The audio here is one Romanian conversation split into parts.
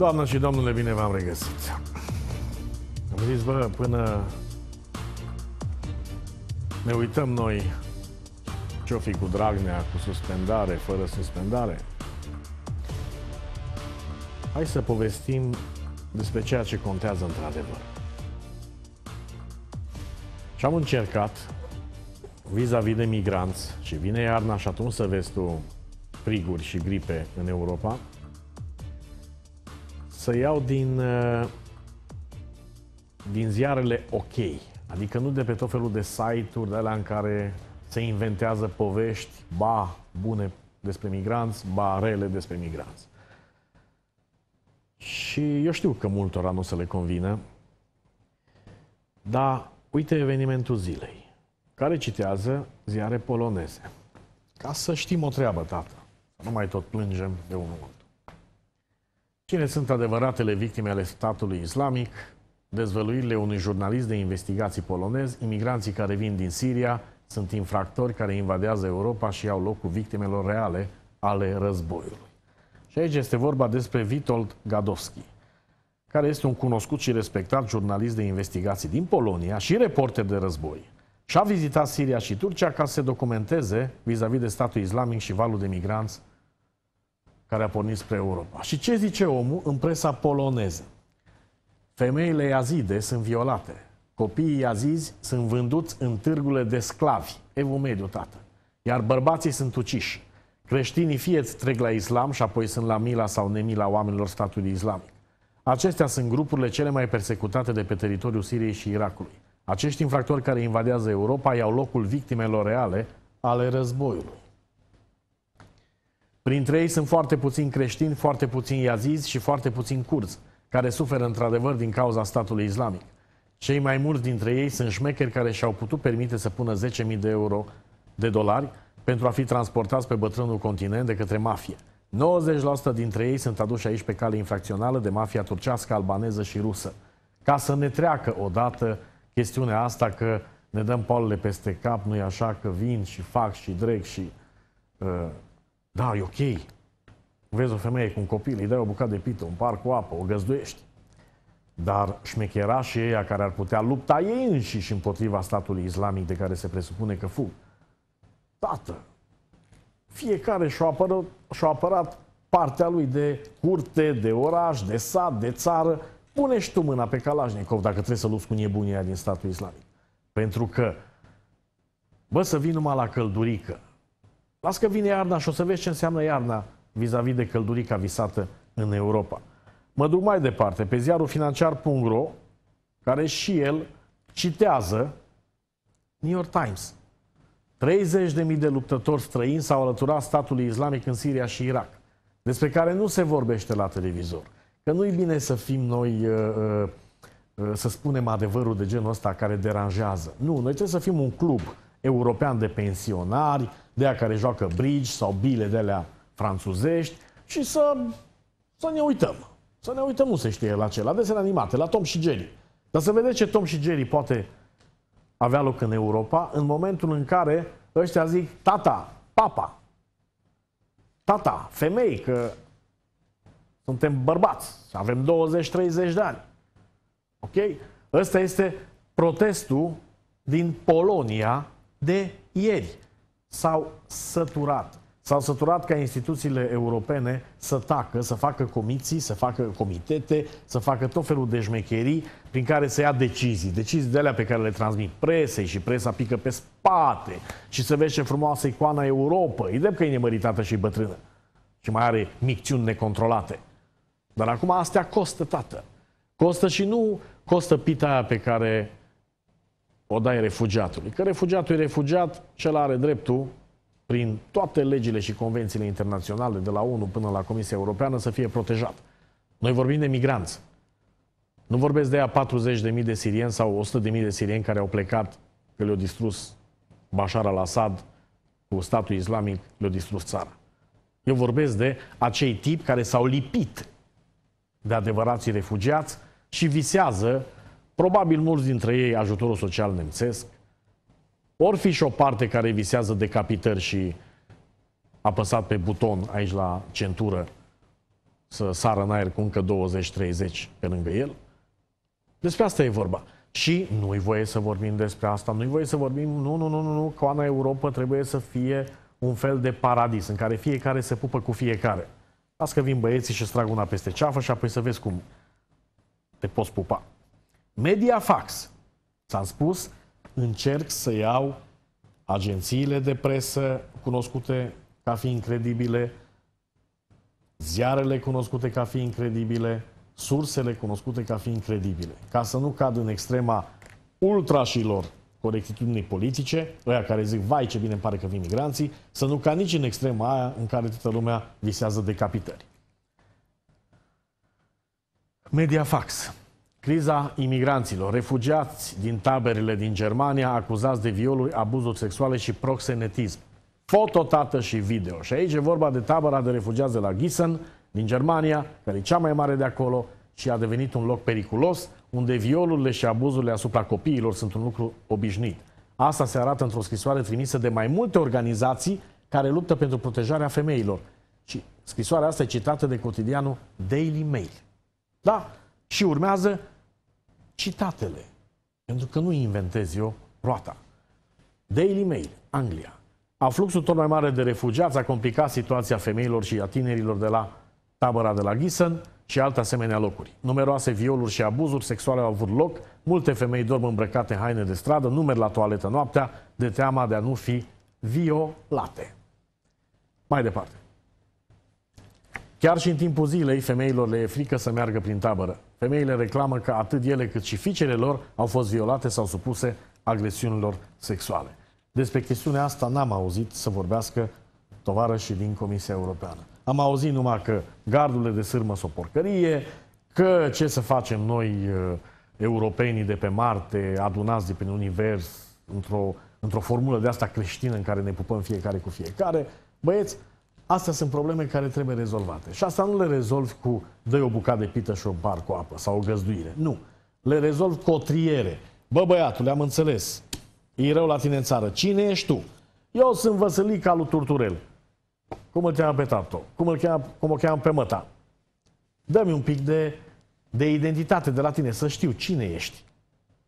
Doamnă și domnule, bine v-am regăsit. zis, bă, până ne uităm noi ce-o fi cu Dragnea, cu suspendare, fără suspendare, hai să povestim despre ceea ce contează într-adevăr. Și am încercat, vis-a-vis de migranți, și vine iarna și atunci să vezi tu friguri și gripe în Europa, să iau din, uh, din ziarele ok, adică nu de pe tot felul de site-uri de alea în care se inventează povești, ba bune despre migranți, ba rele despre migranți. Și eu știu că multora nu se le convine, dar uite evenimentul zilei, care citează ziare poloneze. Ca să știm o treabă, tată. Nu mai tot plângem de unul. Cine sunt adevăratele victime ale statului islamic? Dezvăluirile unui jurnalist de investigații polonez, imigranții care vin din Siria sunt infractori care invadează Europa și au locul victimelor reale ale războiului. Și aici este vorba despre Witold Gadowski, care este un cunoscut și respectat jurnalist de investigații din Polonia și reporter de război. Și a vizitat Siria și Turcia ca să se documenteze vis-a-vis -vis de statul islamic și valul de migranți care a pornit spre Europa. Și ce zice omul în presa poloneză? Femeile iazide sunt violate. Copiii iazizi sunt vânduți în târgurile de sclavi. Evu mediu, tată. Iar bărbații sunt uciși. Creștinii fie trec la islam și apoi sunt la mila sau nemila oamenilor statului islamic. Acestea sunt grupurile cele mai persecutate de pe teritoriul Siriei și Irakului. Acești infractori care invadează Europa iau locul victimelor reale ale războiului. Printre ei sunt foarte puțini creștini, foarte puțini iazizi și foarte puțini curzi, care suferă într-adevăr din cauza statului islamic. Cei mai mulți dintre ei sunt șmecheri care și-au putut permite să pună 10.000 de euro de dolari pentru a fi transportați pe bătrânul continent de către mafie. 90% dintre ei sunt aduși aici pe cale infracțională de mafia turcească, albaneză și rusă. Ca să ne treacă odată chestiunea asta că ne dăm polele peste cap, nu-i așa, că vin și fac și drec și... Uh, da, e ok. Vezi o femeie cu un copil, îi dai o bucată de pită, un par cu apă, o găzduiești. Dar șmecherașii ăia care ar putea lupta ei înșiși împotriva statului islamic de care se presupune că fug. Tată, fiecare și-a apărat, și apărat partea lui de curte, de oraș, de sat, de țară. Pune și tu mâna pe Kalashnikov dacă trebuie să lupți cu nebunia din statul islamic. Pentru că, bă, să vii numai la căldurică, Las că vine iarna și o să vezi ce înseamnă iarna vis-a-vis -vis de căldurica visată în Europa. Mă duc mai departe, pe ziarul financiar.ro, care și el citează New York Times. 30.000 de luptători străini s-au alăturat statului islamic în Siria și Irak, despre care nu se vorbește la televizor. Că nu-i bine să fim noi, uh, uh, uh, să spunem adevărul de genul ăsta care deranjează. Nu, noi trebuie să fim un club european de pensionari, de aia care joacă bridge sau bile de alea franțuzești și să, să ne uităm. Să ne uităm, nu se știe la ce, la desene animate, la Tom și Jerry. Dar să vedeți ce Tom și Jerry poate avea loc în Europa în momentul în care ăștia zic tata, papa, tata, femei, că suntem bărbați, avem 20-30 de ani. Ok? Ăsta este protestul din Polonia de ieri s-au săturat. S-au săturat ca instituțiile europene să tacă, să facă comiții, să facă comitete, să facă tot felul de șmecherii prin care să ia decizii. Decizii de alea pe care le transmit presei și presa pică pe spate și să vezi ce frumoasă icoana Europa. E drept că e nemăritată și bătrână și mai are micțiuni necontrolate. Dar acum astea costă, tată. Costă și nu costă pita pe care o dai refugiatului. Că refugiatul e refugiat, cel are dreptul, prin toate legile și convențiile internaționale, de la ONU până la Comisia Europeană, să fie protejat. Noi vorbim de migranți. Nu vorbesc de aia 40.000 de sirieni sau 100.000 de sirieni care au plecat, că le-au distrus Bashar al-Assad cu statul islamic, le-au distrus țara. Eu vorbesc de acei tipi care s-au lipit de adevărații refugiați și visează probabil mulți dintre ei ajutorul social nemțesc, ori fi și o parte care visează decapitări și apăsat pe buton aici la centură să sară în aer cu încă 20-30 pe lângă el. Despre asta e vorba. Și nu-i voie să vorbim despre asta, nu-i voie să vorbim, nu, nu, nu, nu, nu, Coana Europa trebuie să fie un fel de paradis în care fiecare se pupă cu fiecare. Las că vin băieții și strag una peste ceafă și apoi să vezi cum te poți pupa. Mediafax. Ți-am spus, încerc să iau agențiile de presă cunoscute ca fiind incredibile, ziarele cunoscute ca fiind incredibile, sursele cunoscute ca fiind incredibile, ca să nu cad în extrema ultrașilor corectitudinii politice, ăia care zic, vai ce bine îmi pare că vin migranții, să nu cad nici în extrema aia în care toată lumea visează decapitări. Mediafax. Criza imigranților, refugiați din taberele din Germania, acuzați de violuri, abuzuri sexuale și proxenetism. Foto, tată și video. Și aici e vorba de tabăra de refugiați de la Gissen, din Germania, care e cea mai mare de acolo și a devenit un loc periculos, unde violurile și abuzurile asupra copiilor sunt un lucru obișnuit. Asta se arată într-o scrisoare trimisă de mai multe organizații care luptă pentru protejarea femeilor. Și scrisoarea asta e citată de cotidianul Daily Mail. Da, și urmează citatele. Pentru că nu inventez eu roata. Daily Mail, Anglia. Afluxul tot mai mare de refugiați a complicat situația femeilor și a tinerilor de la tabăra de la Gisen și alte asemenea locuri. Numeroase violuri și abuzuri sexuale au avut loc, multe femei dorm îmbrăcate în haine de stradă, nu merg la toaletă noaptea, de teama de a nu fi violate. Mai departe. Chiar și în timpul zilei, femeilor le e frică să meargă prin tabără. Femeile reclamă că atât ele cât și fiicele lor au fost violate sau supuse agresiunilor sexuale. Despre chestiunea asta n-am auzit să vorbească tovarășii din Comisia Europeană. Am auzit numai că gardurile de sârmă sunt o porcărie, că ce să facem noi, uh, europenii de pe Marte, adunați de prin univers, într-o, într, într -o formulă de asta creștină în care ne pupăm fiecare cu fiecare. Băieți, Astea sunt probleme care trebuie rezolvate. Și asta nu le rezolvi cu dă o bucată de pită și o bar cu apă sau o găzduire. Nu. Le rezolvi cu o triere. Bă, băiatule, am înțeles. E rău la tine în țară. Cine ești tu? Eu sunt Văsălica lui Turturel. Cum îl cheamă pe Tato? Cum îl cheamă, cum o cheamă pe Măta? Dă-mi un pic de, de identitate de la tine, să știu cine ești.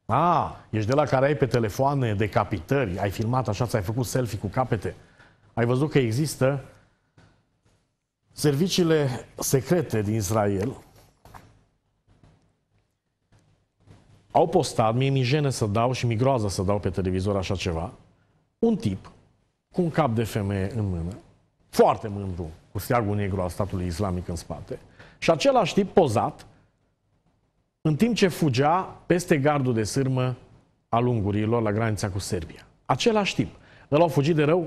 A, ești de la care ai pe telefoane decapitări, ai filmat așa, ți-ai făcut selfie cu capete. Ai văzut că există Serviciile secrete din Israel au postat, mie mi jenă să dau și mi groază să dau pe televizor așa ceva, un tip cu un cap de femeie în mână, foarte mândru, cu steagul negru al statului islamic în spate, și același tip pozat, în timp ce fugea peste gardul de sârmă al ungurilor la granița cu Serbia. Același tip. Îl au fugit de rău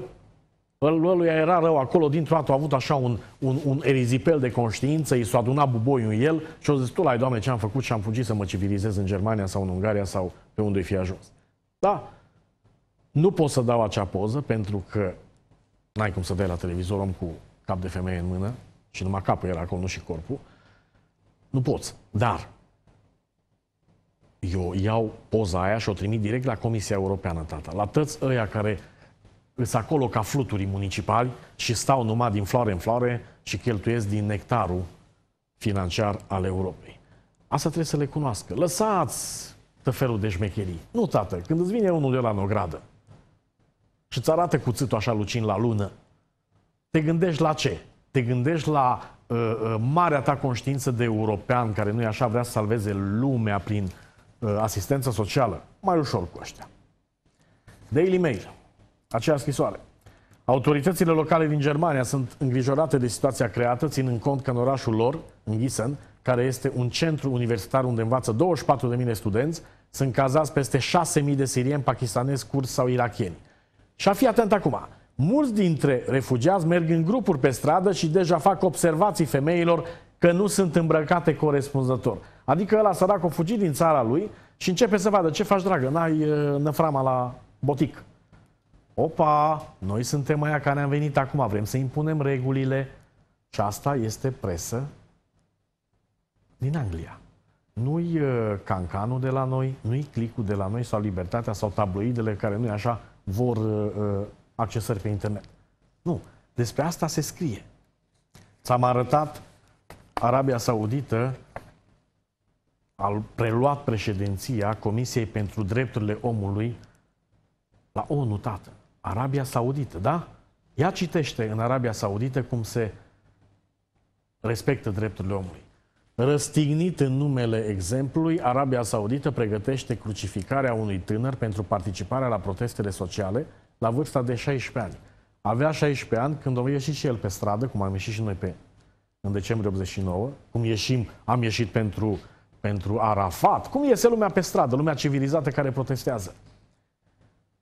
lui era rău acolo, dintr-o dată a avut așa un, un, un erizipel de conștiință, i s-a adunat buboiul în el și a zis, tu lai, doamne, ce am făcut și am fugit să mă civilizez în Germania sau în Ungaria sau pe unde fi ajuns. Da, nu pot să dau acea poză pentru că n-ai cum să dai la televizor om cu cap de femeie în mână și numai capul era acolo, nu și corpul. Nu poți. Dar eu iau poza aia și o trimit direct la Comisia Europeană, tata. La toți ăia care îs acolo ca fluturii municipali și stau numai din floare în floare și cheltuiesc din nectarul financiar al Europei. Asta trebuie să le cunoască. Lăsați tot felul de șmecherii. Nu, tată, când îți vine unul de la nogradă și îți arată cuțitul așa lucin la lună, te gândești la ce? Te gândești la uh, uh, marea ta conștiință de european care nu-i așa vrea să salveze lumea prin uh, asistență socială? Mai ușor cu ăștia. Daily Mail acea scrisoare. Autoritățile locale din Germania sunt îngrijorate de situația creată, ținând cont că în orașul lor, în Gießen, care este un centru universitar unde învață 24.000 de studenți, sunt cazați peste 6.000 de sirieni, pakistanezi, curzi sau irachieni. Și a fi atent acum, mulți dintre refugiați merg în grupuri pe stradă și deja fac observații femeilor că nu sunt îmbrăcate corespunzător. Adică ăla sărac a fugit din țara lui și începe să vadă ce faci, dragă, n-ai uh, năframa la botic. Opa, noi suntem aia care am venit acum, vrem să impunem regulile. Și asta este presă din Anglia. Nu-i uh, cancanul de la noi, nu-i clicul de la noi sau libertatea sau tabloidele care nu așa vor uh, uh, accesări pe internet. Nu. Despre asta se scrie. Ți-am arătat Arabia Saudită a preluat președinția Comisiei pentru Drepturile Omului la ONU, tată. Arabia Saudită, da? Ea citește în Arabia Saudită cum se respectă drepturile omului. Răstignit în numele exemplului, Arabia Saudită pregătește crucificarea unui tânăr pentru participarea la protestele sociale la vârsta de 16 ani. Avea 16 ani când o ieșit și el pe stradă, cum am ieșit și noi pe, în decembrie 89, cum ieșim, am ieșit pentru, pentru Arafat, cum iese lumea pe stradă, lumea civilizată care protestează.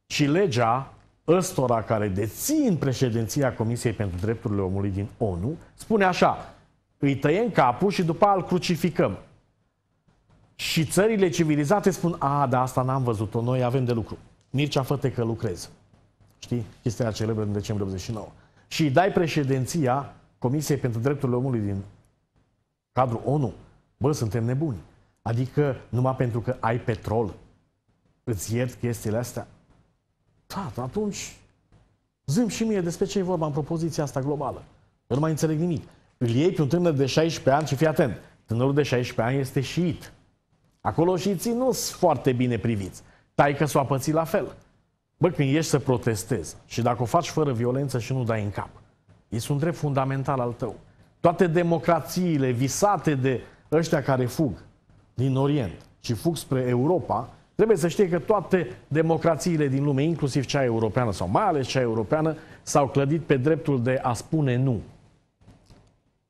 Și legea ăstora care dețin președinția Comisiei pentru Drepturile Omului din ONU, spune așa, îi tăiem capul și după al crucificăm. Și țările civilizate spun, a, dar asta n-am văzut-o, noi avem de lucru. Mircea făte că lucrez. Știi? Chestia celebră din decembrie 89. Și îi dai președinția Comisiei pentru Drepturile Omului din cadrul ONU. Bă, suntem nebuni. Adică numai pentru că ai petrol îți iert chestiile astea? Tată, atunci zâm și mie despre ce e vorba în propoziția asta globală. Eu nu mai înțeleg nimic. Îl iei pe un tânăr de 16 ani și fii atent. Tânărul de 16 ani este șiit. Acolo șiiții nu sunt foarte bine priviți. Taică s-o apăți la fel. Bă, când ieși să protestezi și dacă o faci fără violență și nu dai în cap, este un drept fundamental al tău. Toate democrațiile visate de ăștia care fug din Orient și fug spre Europa, Trebuie să știe că toate democrațiile din lume, inclusiv cea europeană sau mai ales cea europeană, s-au clădit pe dreptul de a spune nu.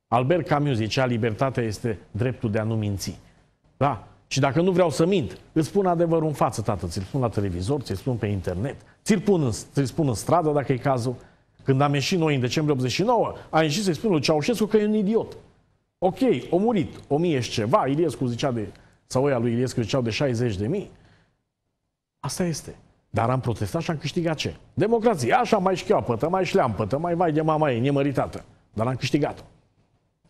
Albert Camus zicea, libertatea este dreptul de a nu minți. Da? Și dacă nu vreau să mint, îți spun adevărul în față, tată, ți-l spun la televizor, ți-l spun pe internet, ți-l spun, ți spun în stradă dacă e cazul. Când am ieșit noi în decembrie 89, a ieșit să-i spun lui Ceaușescu că e un idiot. Ok, o murit, o mie și ceva, Iliescu zicea de, sau oia lui Iliescu ziceau de 60 de mii, Asta este. Dar am protestat și am câștigat ce? Democrație. Așa mai șchioapătă, mai șleampătă, mai vai de mama ei, nemăritată. Dar am câștigat-o.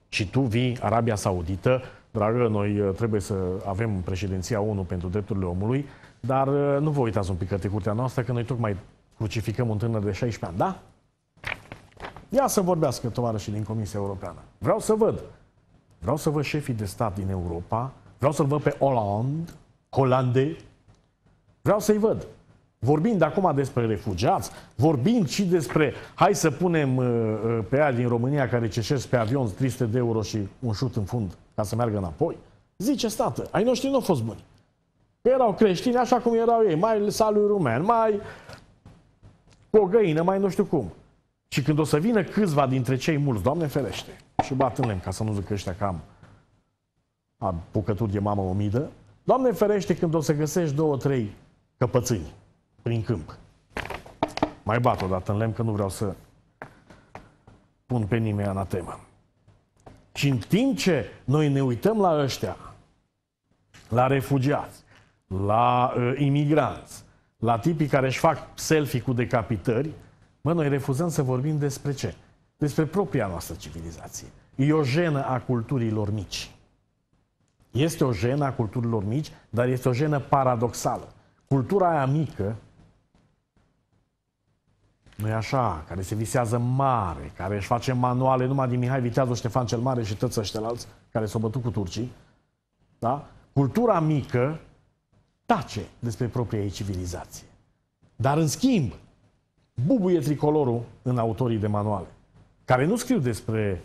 Și tu vii, Arabia Saudită, dragă, noi uh, trebuie să avem președinția ONU pentru drepturile omului, dar uh, nu vă uitați un pic către curtea noastră, că noi tocmai crucificăm un tânăr de 16 ani, da? Ia să vorbească tovarășii din Comisia Europeană. Vreau să văd. Vreau să văd șefii de stat din Europa, vreau să-l văd pe Hollande, Hollande, Vreau să-i văd. Vorbind acum despre refugiați, vorbind și despre hai să punem uh, uh, pe aia din România care ceșesc pe avion 300 de euro și un șut în fund ca să meargă înapoi, zice stată, ai noștri nu au fost buni. Că erau creștini așa cum erau ei, mai salui rumen, mai cu o găină, mai nu știu cum. Și când o să vină câțiva dintre cei mulți, Doamne ferește, și bat în lemn, ca să nu zic ăștia cam a bucături de mamă omidă, Doamne ferește când o să găsești două, trei căpățâni prin câmp. Mai bat o dată în lemn că nu vreau să pun pe nimeni anatemă. Și în timp ce noi ne uităm la ăștia, la refugiați, la uh, imigranți, la tipii care își fac selfie cu decapitări, mă, noi refuzăm să vorbim despre ce? Despre propria noastră civilizație. E o jenă a culturilor mici. Este o jenă a culturilor mici, dar este o jenă paradoxală. Cultura aia mică, nu e așa, care se visează mare, care își face manuale numai din Mihai Viteazul, Ștefan cel Mare și toți ăștia alți care s-au bătut cu turcii, da? cultura mică tace despre propria ei civilizație. Dar în schimb, bubuie tricolorul în autorii de manuale, care nu scriu despre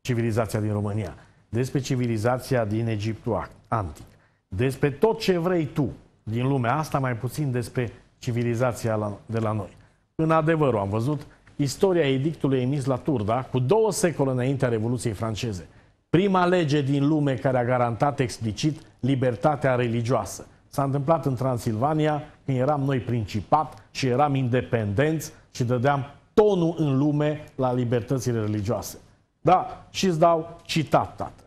civilizația din România, despre civilizația din Egiptul antic, despre tot ce vrei tu, din lumea asta, mai puțin despre civilizația de la noi. În adevărul am văzut istoria edictului emis la Turda cu două secole înaintea Revoluției franceze. Prima lege din lume care a garantat explicit libertatea religioasă. S-a întâmplat în Transilvania când eram noi principat și eram independenți și dădeam tonul în lume la libertățile religioase. Da, și îți dau citat, tată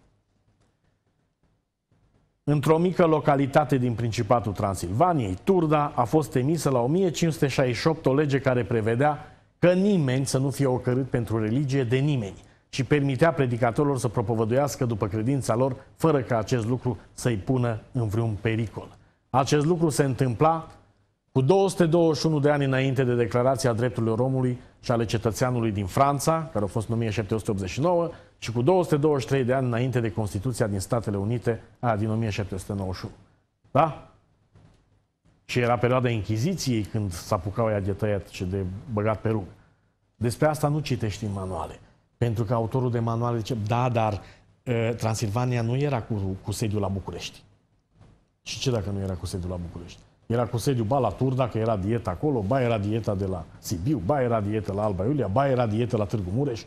într-o mică localitate din Principatul Transilvaniei, Turda, a fost emisă la 1568 o lege care prevedea că nimeni să nu fie ocărât pentru religie de nimeni și permitea predicatorilor să propovăduiască după credința lor, fără ca acest lucru să-i pună în vreun pericol. Acest lucru se întâmpla cu 221 de ani înainte de declarația drepturilor omului și ale cetățeanului din Franța, care a fost în 1789, și cu 223 de ani înainte de Constituția din Statele Unite, a, din 1791. Da? Și era perioada Inchiziției când s-apucau ea de tăiat și de băgat pe rug. Despre asta nu citești în manuale. Pentru că autorul de manuale zice, da, dar ă, Transilvania nu era cu, cu sediul la București. Și ce dacă nu era cu sediul la București? Era cu sediu ba la Turda, că era dieta acolo, ba era dieta de la Sibiu, ba era dieta la Alba Iulia, ba era dieta la Târgu Mureș.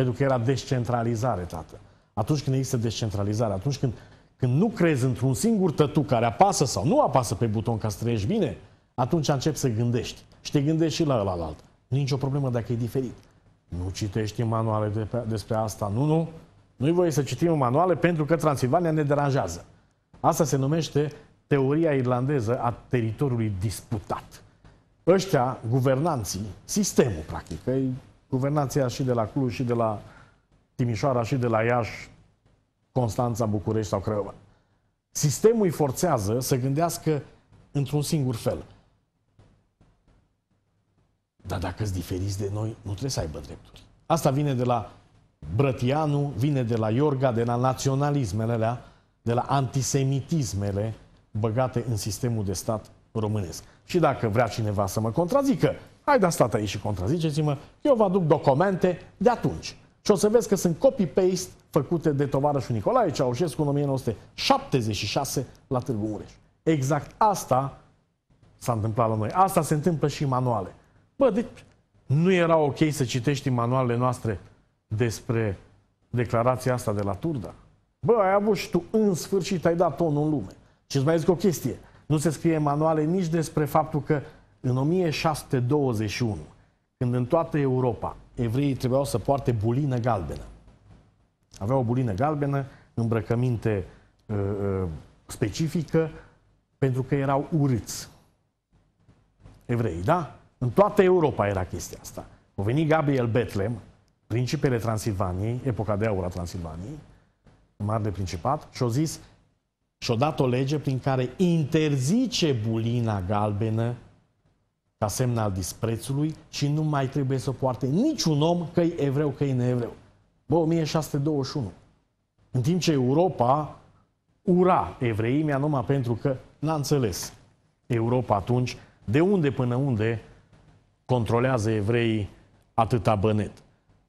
Pentru că era descentralizare, tată. Atunci când există descentralizare, atunci când, când nu crezi într-un singur tătu care apasă sau nu apasă pe buton ca să trăiești bine, atunci începi să gândești. Și te gândești și la ăla la alt. Nici o problemă dacă e diferit. Nu citești manuale de pe, despre asta. Nu, nu. Nu-i voie să citim manuale pentru că Transilvania ne deranjează. Asta se numește teoria irlandeză a teritoriului disputat. Ăștia, guvernanții, sistemul, practic, Guvernația și de la Cluj, și de la Timișoara, și de la Iași, Constanța, București sau Craiova. Sistemul îi forțează să gândească într-un singur fel. Dar dacă îți diferiți de noi, nu trebuie să aibă drepturi. Asta vine de la Brătianu, vine de la Iorga, de la naționalismele alea, de la antisemitismele băgate în sistemul de stat românesc. Și dacă vrea cineva să mă contrazică, Hai, dar stat aici și contraziceți-mă, eu vă aduc documente de atunci. Și o să vezi că sunt copy-paste făcute de tovarășul Nicolae Ceaușescu în 1976 la Târgu Mureș. Exact asta s-a întâmplat la noi. Asta se întâmplă și în manuale. Bă, deci nu era ok să citești în manualele noastre despre declarația asta de la Turda? Bă, ai avut și tu în sfârșit, ai dat tonul în lume. Și îți mai zic o chestie. Nu se scrie în manuale nici despre faptul că în 1621, când în toată Europa evreii trebuiau să poarte bulină galbenă, aveau o bulină galbenă, îmbrăcăminte uh, uh specifică, pentru că erau urâți evrei, da? În toată Europa era chestia asta. A venit Gabriel Betlem, principele Transilvaniei, epoca de aur a Transilvaniei, mare de principat, și-a zis, și-a dat o lege prin care interzice bulina galbenă ca semn al disprețului și nu mai trebuie să poarte niciun om că e evreu, că e neevreu. Bă, 1621. În timp ce Europa ura evreimea numai pentru că n-a înțeles Europa atunci de unde până unde controlează evreii atâta bănet.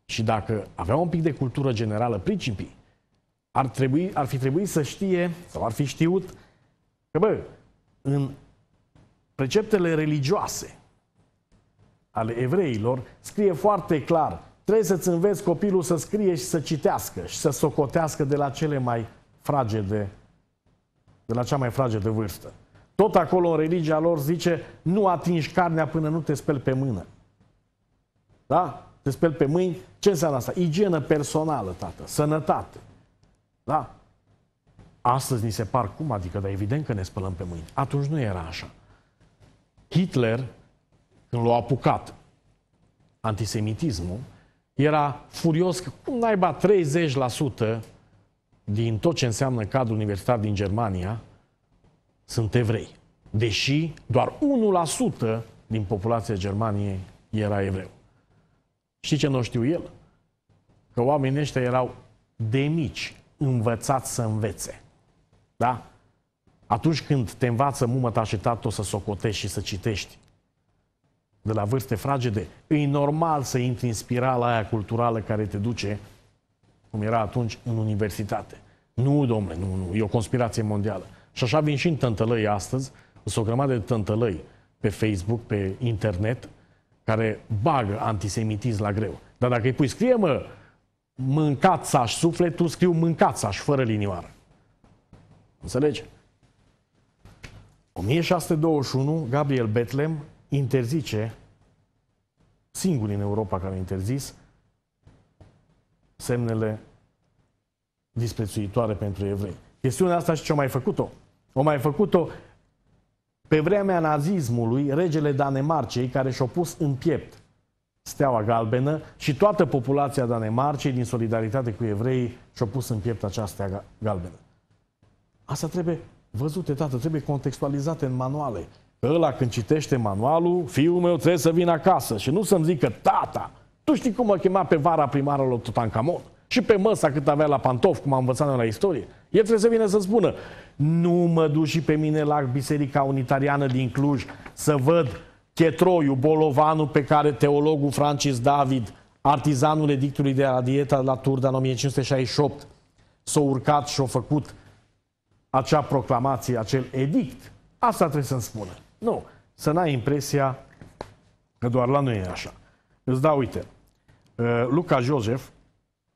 Și dacă avea un pic de cultură generală principii, ar, trebui, ar fi trebuit să știe sau ar fi știut că, bă, în preceptele religioase ale evreilor scrie foarte clar trebuie să-ți înveți copilul să scrie și să citească și să socotească de la cele mai fragede, de la cea mai fragedă vârstă. Tot acolo în religia lor zice nu atingi carnea până nu te speli pe mână. Da? Te speli pe mâini. Ce înseamnă asta? Igienă personală, tată. Sănătate. Da? Astăzi ni se par cum? Adică, dar evident că ne spălăm pe mâini. Atunci nu era așa. Hitler când l au apucat antisemitismul, era furios că cum naiba 30% din tot ce înseamnă cadrul universitar din Germania sunt evrei. Deși doar 1% din populația Germaniei era evreu. Știi ce nu știu el? Că oamenii ăștia erau de mici, învățați să învețe. Da? Atunci când te învață mumă ta și tată să socotești și să citești de la vârste fragede, e normal să intri în spirala aia culturală care te duce, cum era atunci, în universitate. Nu, domnule, nu, nu, e o conspirație mondială. Și așa vin și în tântălăi astăzi, sunt o grămadă de tântălăi pe Facebook, pe internet, care bagă antisemitism la greu. Dar dacă îi pui, scrie mă, mâncați saș sufletul, scriu mâncați saș fără linioară. Înțelegi? 1621, Gabriel Betlem interzice, singuri în Europa care au interzis, semnele disprețuitoare pentru evrei. Chestiunea asta și ce-o mai făcut-o? O mai făcut-o pe vremea nazismului, regele Danemarcei, care și-a pus în piept steaua galbenă și toată populația Danemarcei, din solidaritate cu evrei și-a pus în piept această stea galbenă. Asta trebuie văzute, tată, trebuie contextualizate în manuale. Ăla când citește manualul, fiul meu trebuie să vină acasă și nu să-mi zică, tata, tu știi cum mă chema pe vara primarul lui Tutankamon? Și pe măsa cât avea la pantof, cum am învățat noi la istorie. El trebuie să vină să spună, nu mă duci și pe mine la Biserica Unitariană din Cluj să văd chetroiul, bolovanul pe care teologul Francis David, artizanul edictului de la dieta la Turda în 1568, s-a urcat și a făcut acea proclamație, acel edict. Asta trebuie să-mi spună. Nu. Să n-ai impresia că doar la noi e așa. Îți dau, uite, uh, Luca Josef,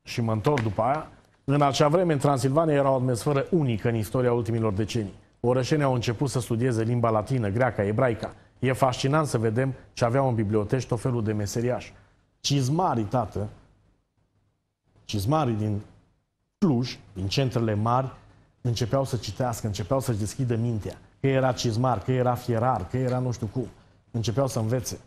și mă întorc după aia, în acea vreme, în Transilvania era o atmosferă unică în istoria ultimilor decenii. Orășenii au început să studieze limba latină, greacă, ebraica. E fascinant să vedem ce aveau în biblioteci tot felul de meseriași. Cizmari tată, cizmarii din Cluj, din centrele mari, începeau să citească, începeau să-și deschidă mintea, că era cizmar, că era fierar, că era nu știu cum. Începeau să învețe.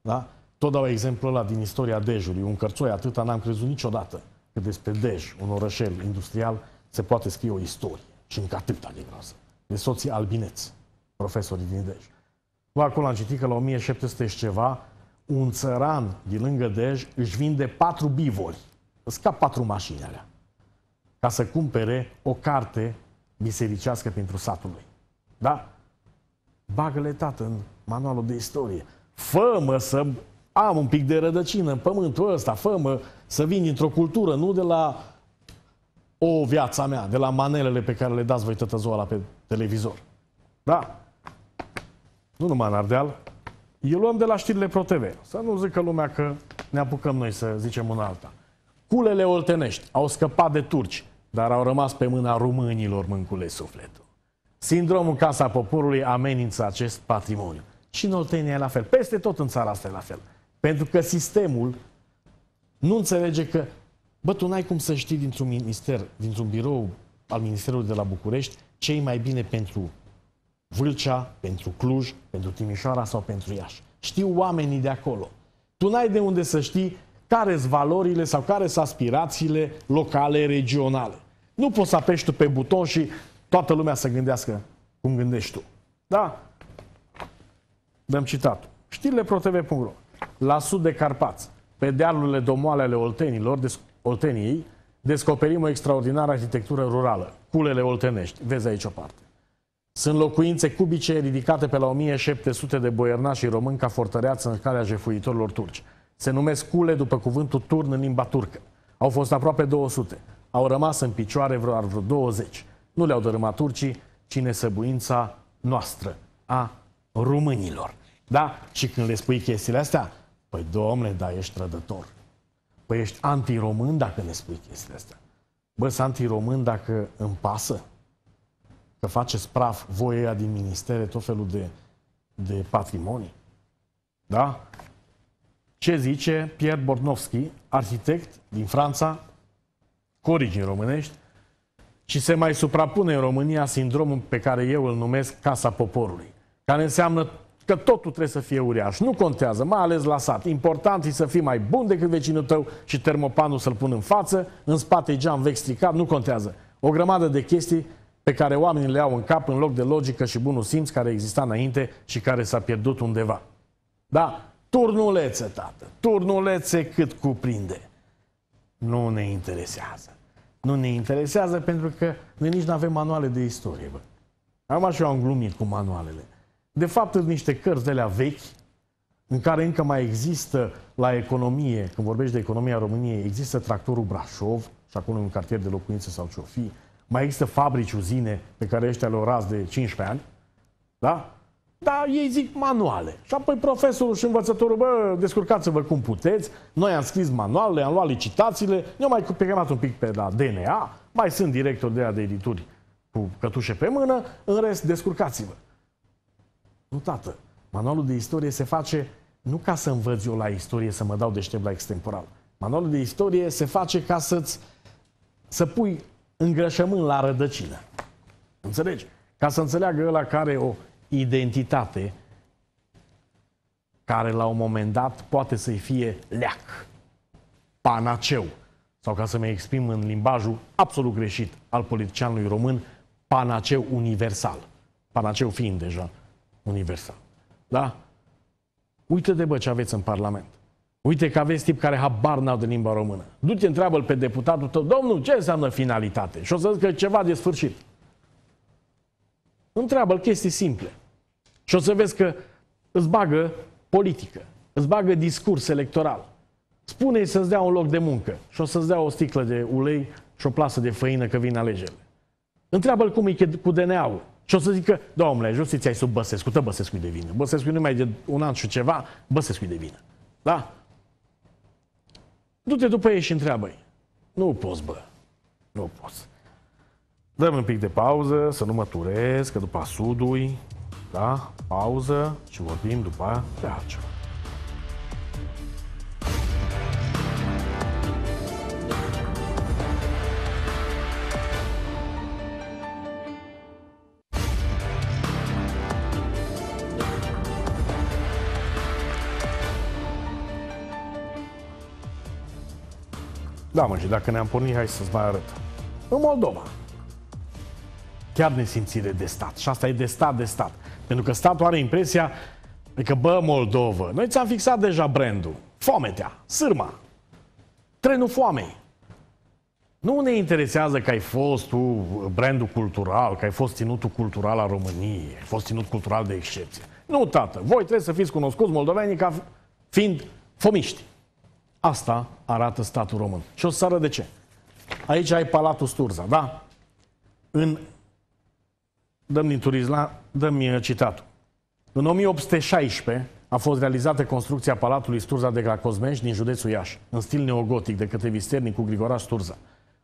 Da? Tot dau exemplu ăla din istoria Dejului. Un cărțoi atâta n-am crezut niciodată că despre Dej, un orășel industrial, se poate scrie o istorie. Și încă atâta de groasă. De soții albineți, profesorii din Dej. La acolo am citit că la 1700 și ceva, un țăran din lângă Dej își vinde patru bivoli. Îți patru mașini alea ca să cumpere o carte bisericească pentru satul lui. Da? Bagă-le, tată, în manualul de istorie. fă să am un pic de rădăcină în pământul ăsta, fă să vin dintr-o cultură, nu de la o viața mea, de la manelele pe care le dați voi tătăzoala pe televizor. Da? Nu numai în Ardeal. Eu luăm de la știrile ProTV. Să nu zică lumea că ne apucăm noi să zicem una alta. Culele oltenești au scăpat de turci dar au rămas pe mâna românilor, mâncule sufletul. Sindromul Casa Poporului amenință acest patrimoniu. Și în Oltenia e la fel. Peste tot în țara asta e la fel. Pentru că sistemul nu înțelege că, bă, tu n-ai cum să știi dintr-un minister, dintr-un birou al Ministerului de la București, ce e mai bine pentru Vâlcea, pentru Cluj, pentru Timișoara sau pentru Iași. Știu oamenii de acolo. Tu n-ai de unde să știi care sunt valorile sau care sunt aspirațiile locale, regionale. Nu poți să apeși tu pe buton și toată lumea să gândească cum gândești tu. Da? Dăm citatul. Știrile protv.ro La sud de Carpați, pe dealurile domoale ale oltenilor, des, Olteniei, descoperim o extraordinară arhitectură rurală, culele oltenești. Vezi aici o parte. Sunt locuințe cubice ridicate pe la 1700 de boiernași români ca fortăreață în calea jefuitorilor turci. Se numesc cule după cuvântul turn în limba turcă. Au fost aproape 200. Au rămas în picioare vreo, vreo 20. Nu le-au dărâmat turcii, ci nesăbuința noastră, a românilor. Da? Și când le spui chestiile astea, păi domne, da, ești trădător. Păi ești antiromân dacă le spui chestiile astea. Bă, sunt antiromân dacă îmi pasă că faceți praf voi aia din ministere tot felul de, de patrimonii. Da? Ce zice Pierre Bornovski, arhitect din Franța, cu origini românești, ci se mai suprapune în România sindromul pe care eu îl numesc Casa Poporului, care înseamnă că totul trebuie să fie uriaș. Nu contează, mai ales la sat. Important e să fii mai bun decât vecinul tău și termopanul să-l pun în față, în spate geam vechi stricat, nu contează. O grămadă de chestii pe care oamenii le au în cap în loc de logică și bunul simț care exista înainte și care s-a pierdut undeva. Da, turnulețe, tată, turnulețe cât cuprinde. Nu ne interesează nu ne interesează pentru că noi nici nu avem manuale de istorie. Bă. Am așa am glumit cu manualele. De fapt, sunt niște cărți de la vechi, în care încă mai există la economie, când vorbești de economia României, există tractorul Brașov, și acolo un cartier de locuință sau ce fi, mai există fabrici, uzine pe care ăștia le-au ras de 15 ani, da? Dar ei zic manuale. Și apoi profesorul și învățătorul, bă, descurcați-vă cum puteți. Noi am scris manualele, am luat licitațiile, ne-am mai pecanat un pic pe la DNA, mai sunt director de de edituri cu cătușe pe mână, în rest, descurcați-vă. Nu, tată, manualul de istorie se face nu ca să învăț eu la istorie, să mă dau deștept la extemporal. Manualul de istorie se face ca să-ți să pui îngrășământ la rădăcină. Înțelegi? Ca să înțeleagă ăla care o identitate care la un moment dat poate să-i fie leac, panaceu, sau ca să mă exprim în limbajul absolut greșit al politicianului român, panaceu universal. Panaceu fiind deja universal. Da? Uite de bă ce aveți în Parlament. Uite că aveți tip care habar n-au de limba română. Du-te, întreabă-l pe deputatul tău, domnul, ce înseamnă finalitate? Și o să zic că ceva de sfârșit. Întreabă-l chestii simple. Și o să vezi că îți bagă politică, îți bagă discurs electoral. Spune-i să-ți dea un loc de muncă și o să-ți dea o sticlă de ulei și o plasă de făină că vin alegerile. Întreabă-l cum e cu DNA-ul. Și o să zică, domnule, justiția ai sub Băsescu, tă Băsescu de vină. Băsescu mai de un an și ceva, Băsescu de vină. Da? Du-te după ei și întreabă-i. Nu poți, bă. Nu poți. Dăm un pic de pauză, să nu mă turez, că după sudui, da? Pauză și vorbim după aia de altceva. Da, mă, și dacă ne-am pornit, hai să-ți mai arăt. În Moldova, chiar nesimțire de stat. Și asta e de stat, de stat. Pentru că statul are impresia că, bă, Moldova, noi ți-am fixat deja brandul. Fometea, sârma, trenul foamei. Nu ne interesează că ai fost tu brandul cultural, că ai fost ținutul cultural al României, ai fost ținut cultural de excepție. Nu, tată, voi trebuie să fiți cunoscuți moldovenii ca fiind fomiști. Asta arată statul român. Și o să de ce. Aici ai Palatul Sturza, da? În dăm din la, dăm citatul. În 1816 a fost realizată construcția Palatului Sturza de Cracozmești din județul Iași, în stil neogotic, de către cu Grigoraș Sturza.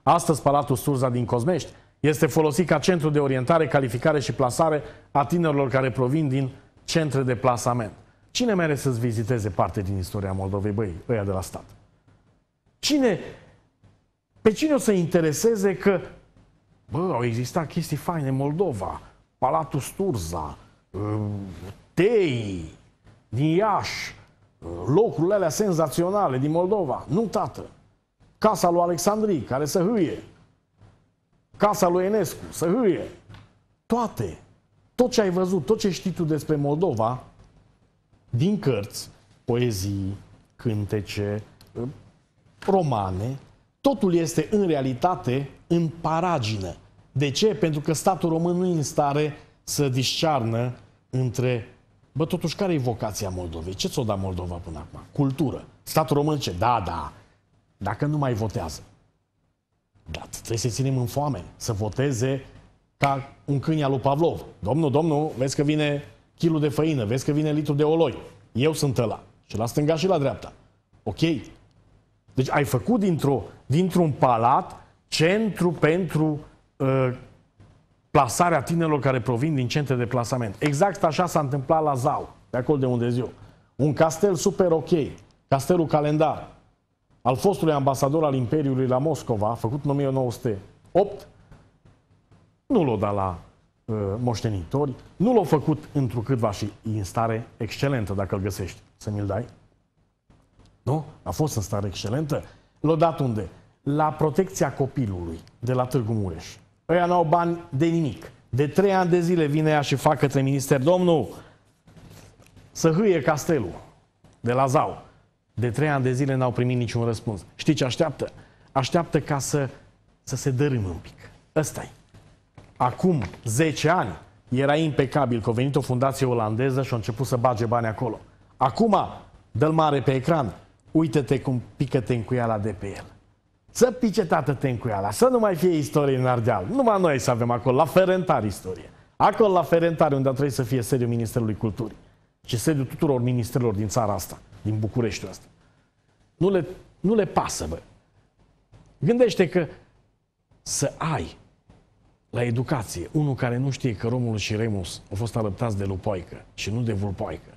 Astăzi, Palatul Sturza din Cozmești este folosit ca centru de orientare, calificare și plasare a tinerilor care provin din centre de plasament. Cine mere să-ți viziteze parte din istoria Moldovei, băi, ăia de la stat? Cine, pe cine o să intereseze că, bă, au existat chestii faine în Moldova, Palatul Sturza, uh, Tei, din Iași, uh, locurile alea senzaționale din Moldova. Nu, tată. Casa lui Alexandrii, care să hâie. Casa lui Enescu, să hâie. Toate. Tot ce ai văzut, tot ce știi tu despre Moldova, din cărți, poezii, cântece, uh, romane, totul este în realitate în paragină. De ce? Pentru că statul român nu e în stare să discearnă între... Bă, totuși, care e vocația Moldovei? Ce ți-o da Moldova până acum? Cultură. Statul român ce? Da, da. Dacă nu mai votează. Da, trebuie să ținem în foame. Să voteze ca un câine al lui Pavlov. Domnul, domnul, vezi că vine kilul de făină, vezi că vine litru de oloi. Eu sunt ăla. Și la stânga și la dreapta. Ok? Deci ai făcut dintr un dintr-un palat centru pentru Uh, plasarea tinerilor care provin din centre de plasament. Exact așa s-a întâmplat la ZAU, de acolo de unde ziu. Un castel super ok, castelul calendar, al fostului ambasador al Imperiului la Moscova, făcut în 1908, nu l-a dat la uh, moștenitori, nu l-a făcut întrucâtva și în stare excelentă, dacă îl găsești, să mi-l dai. Nu? A fost în stare excelentă. L-a dat unde? La protecția copilului, de la Târgu Mureș. Ăia n-au bani de nimic. De trei ani de zile vine ea și fac către minister, domnul, să hâie castelul de la Zau. De trei ani de zile n-au primit niciun răspuns. Știi ce așteaptă? Așteaptă ca să, să se dărâm un pic. ăsta -i. Acum 10 ani era impecabil că a venit o fundație olandeză și a început să bage bani acolo. Acum, dă mare pe ecran, uite te cum pică-te în cuiala de pe el. Să pice tată tencuiala, să nu mai fie istorie în Ardeal. Numai noi să avem acolo, la Ferentari istorie. Acolo la Ferentari, unde trebuie să fie sediul Ministerului Culturii. Și sediul tuturor ministerilor din țara asta, din Bucureștiul asta. Nu le, nu le pasă, bă. Gândește că să ai la educație unul care nu știe că Romul și Remus au fost alăptați de lupoică și nu de vulpoică.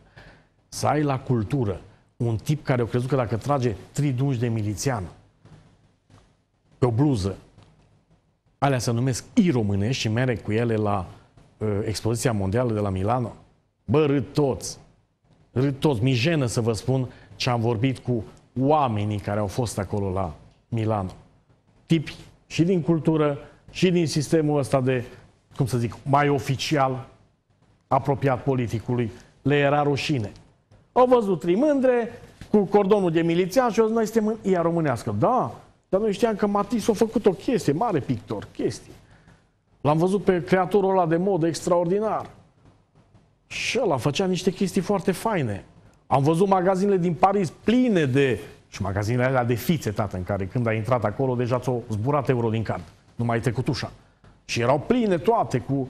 Să ai la cultură un tip care a crezut că dacă trage tri dungi de milițian, pe o bluză. Alea se numesc i-românești și merg cu ele la uh, expoziția mondială de la Milano. Bă, râd toți. Râd toți. Mi jenă să vă spun ce am vorbit cu oamenii care au fost acolo la Milano. Tipi și din cultură, și din sistemul ăsta de, cum să zic, mai oficial, apropiat politicului, le era rușine. Au văzut trimândre cu cordonul de milițian și au zis, noi suntem în IA românească. Da, dar noi știam că Matisse a făcut o chestie, mare pictor, chestii. L-am văzut pe creatorul ăla de modă extraordinar. Și ăla făcea niște chestii foarte faine. Am văzut magazinele din Paris pline de... Și magazinele alea de fițe, tată, în care când a intrat acolo, deja ți-o zburat euro din card. Nu mai ai trecut ușa. Și erau pline toate cu,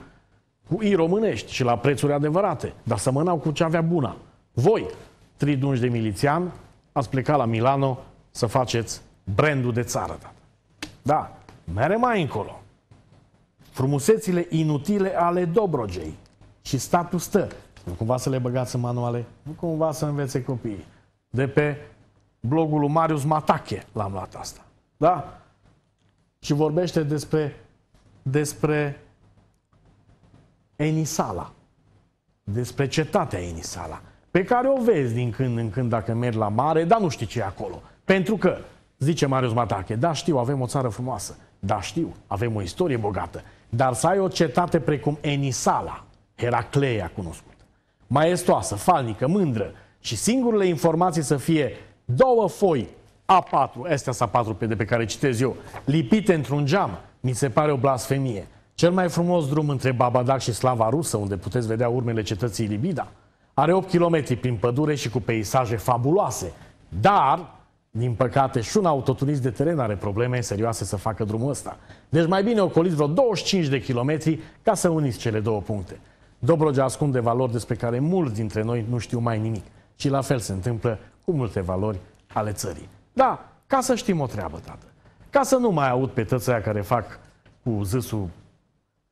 cu i românești și la prețuri adevărate. Dar sămănau cu ce avea buna. Voi, tridunși de milițian, ați plecat la Milano să faceți brandul de țară. Tata. Da, mere mai încolo. Frumusețile inutile ale Dobrogei și statul stă. Nu cumva să le băgați în manuale, nu cumva să învețe copiii. De pe blogul lui Marius Matache l-am luat asta. Da? Și vorbește despre, despre Enisala, despre cetatea Enisala, pe care o vezi din când în când dacă mergi la mare, dar nu știi ce e acolo. Pentru că Zice Marius Matache, da știu, avem o țară frumoasă, da știu, avem o istorie bogată, dar să ai o cetate precum Enisala, Heracleia cunoscută, maestoasă, falnică, mândră și singurele informații să fie două foi A4, astea sa A4 pe de pe care citez eu, lipite într-un geam, mi se pare o blasfemie. Cel mai frumos drum între Babadac și Slava Rusă, unde puteți vedea urmele cetății Libida, are 8 km prin pădure și cu peisaje fabuloase, dar din păcate, și un autoturist de teren are probleme serioase să facă drumul ăsta. Deci mai bine ocoliți vreo 25 de kilometri ca să uniți cele două puncte. Dobrogea ascunde valori despre care mulți dintre noi nu știu mai nimic. Și la fel se întâmplă cu multe valori ale țării. Da, ca să știm o treabă, tată. Ca să nu mai aud pe tățăia care fac cu zâsul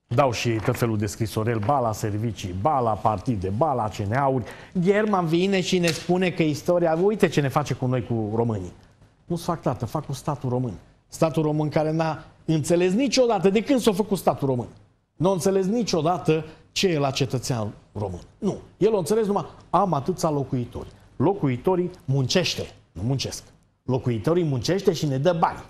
Dau și ei tot felul de scrisorel, ba la servicii, ba la partide, ba la CNA-uri. German vine și ne spune că istoria, uite ce ne face cu noi cu românii. nu fac tată, fac cu statul român. Statul român care n-a înțeles niciodată de când s-a făcut statul român. Nu a înțeles niciodată ce e la cetățean român. Nu. El a înțeles numai, am atâția locuitori. Locuitorii muncește, nu muncesc. Locuitorii muncește și ne dă bani.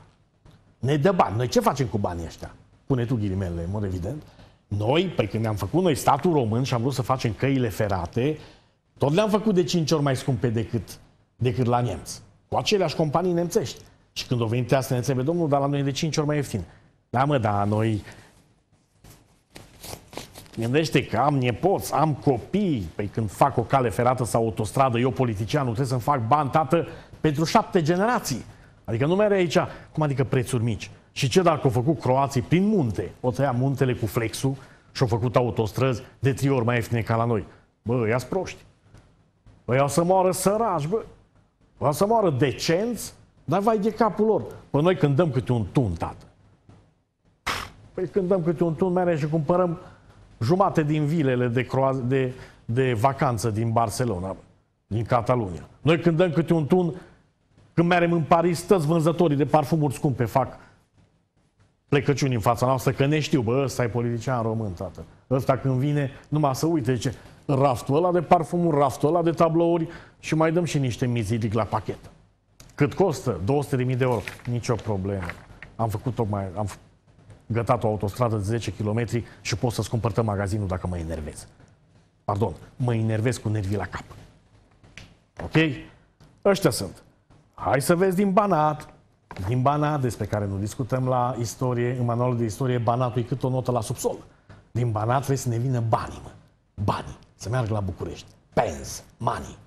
Ne dă bani. Noi ce facem cu banii ăștia? pune tu ghilimele, în mod evident, noi, pe păi când ne-am făcut noi statul român și am vrut să facem căile ferate, tot le-am făcut de 5 ori mai scumpe decât, decât la nemți. Cu aceleași companii nemțești. Și când o venit asta ne înțelege, domnul, dar la noi e de 5 ori mai ieftin. Da, mă, da, noi... Gândește că am nepoți, am copii, păi când fac o cale ferată sau autostradă, eu politicianul trebuie să-mi fac bani, tată, pentru șapte generații. Adică nu mai are aici, cum adică prețuri mici? Și ce dacă au făcut croații prin munte? O tăia muntele cu flexul și au făcut autostrăzi de trei ori mai ieftine ca la noi. Bă, ia proști. Bă, ia să moară săraci, bă. Bă, să moară decenți, dar vai de capul lor. Bă, noi când dăm câte un tun, tată. Păi când dăm câte un tun, mergem și cumpărăm jumate din vilele de, croaz- de, de vacanță din Barcelona, bă, din Catalunia. Noi când dăm câte un tun, când mergem în Paris, toți vânzătorii de parfumuri scumpe fac plecăciuni în fața noastră, că ne știu, bă, ăsta e politician român, tată. Ăsta când vine, numai să uite, ce raftul ăla de parfumuri, raftul ăla de tablouri și mai dăm și niște mizidic la pachet. Cât costă? 200.000 de euro. Nicio problemă. Am făcut tocmai, am gătat o autostradă de 10 km și pot să-ți cumpărtă magazinul dacă mă enervez. Pardon, mă enervez cu nervii la cap. Ok? Ăștia sunt. Hai să vezi din Banat, din Banat, despre care nu discutăm la istorie, în manualul de istorie, Banatul e cât o notă la subsol. Din Banat trebuie să ne vină banii, mă. Banii. Să meargă la București. Pens. Money.